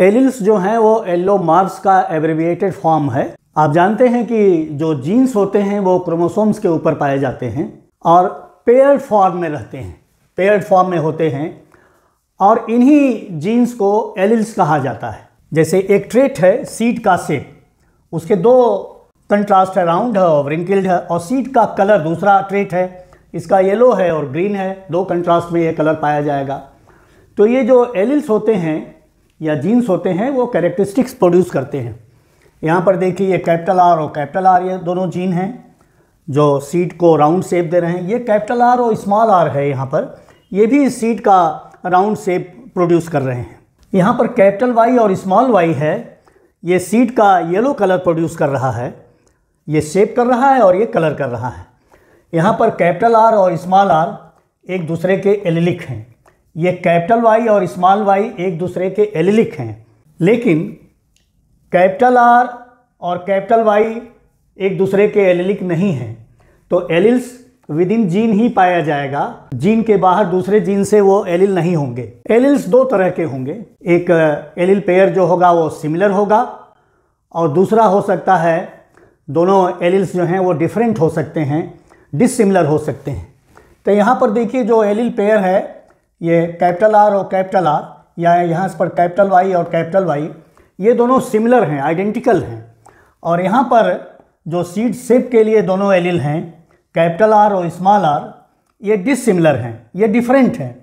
alleles जो हैं वो एल्लो मार्क्स का एब्रिविएटेड फॉर्म है आप जानते हैं कि जो जीन्स होते हैं वो क्रोमोसोम्स के ऊपर पाए जाते हैं और पेयर्ड फॉर्म में रहते हैं पेयर्ड फॉर्म में होते हैं और इन्हीं जीन्स को एलिल्स कहा जाता है जैसे एक ट्रेट है सीड का सेप उसके दो कंट्रास्ट है राउंड है और रिंकल्ड है और सीड का कलर दूसरा ट्रेट है इसका येलो है और ग्रीन है दो कंट्रास्ट में ये कलर पाया जाएगा तो ये जो एलिल्स होते हैं या जीन्स होते हैं वो कैरेक्टरिस्टिक्स प्रोड्यूस करते हैं यहाँ पर देखिए ये कैपिटल आर और कैपिटल आर ये दोनों जीन हैं जो सीट को राउंड शेप दे रहे हैं ये कैपिटल आर और स्मॉल आर है यहाँ पर ये भी इस सीट का राउंड शेप प्रोड्यूस कर रहे हैं यहाँ पर कैपिटल वाई और स्मॉल वाई है ये सीट का येलो कलर प्रोड्यूस कर रहा है ये शेप कर रहा है और ये कलर कर रहा है यहाँ पर कैपिटल आर और स्मॉल आर एक दूसरे के एलिलिक हैं ये कैपिटल वाई और स्मॉल वाई एक दूसरे के एलिलिक हैं लेकिन कैपिटल आर और कैपिटल वाई एक दूसरे के एलिलिक नहीं हैं तो एलिल्स विद इन जीन ही पाया जाएगा जीन के बाहर दूसरे जीन से वो एलिल नहीं होंगे एलिल्स दो तरह के होंगे एक एलिल पेयर जो होगा वो सिमिलर होगा और दूसरा हो सकता है दोनों एलिल्स जो हैं वो डिफरेंट हो सकते हैं डिसिमिलर हो सकते हैं तो यहाँ पर देखिए जो एलिल पेयर है ये कैपिटल आर और कैपिटल आर या यहाँ पर कैपिटल वाई और कैपिटल वाई ये दोनों सिमिलर हैं आइडेंटिकल हैं और यहाँ पर जो सीड सेप के लिए दोनों एलिल हैं कैपिटल आर और स्मॉल आर ये डिसिमिलर हैं ये डिफरेंट हैं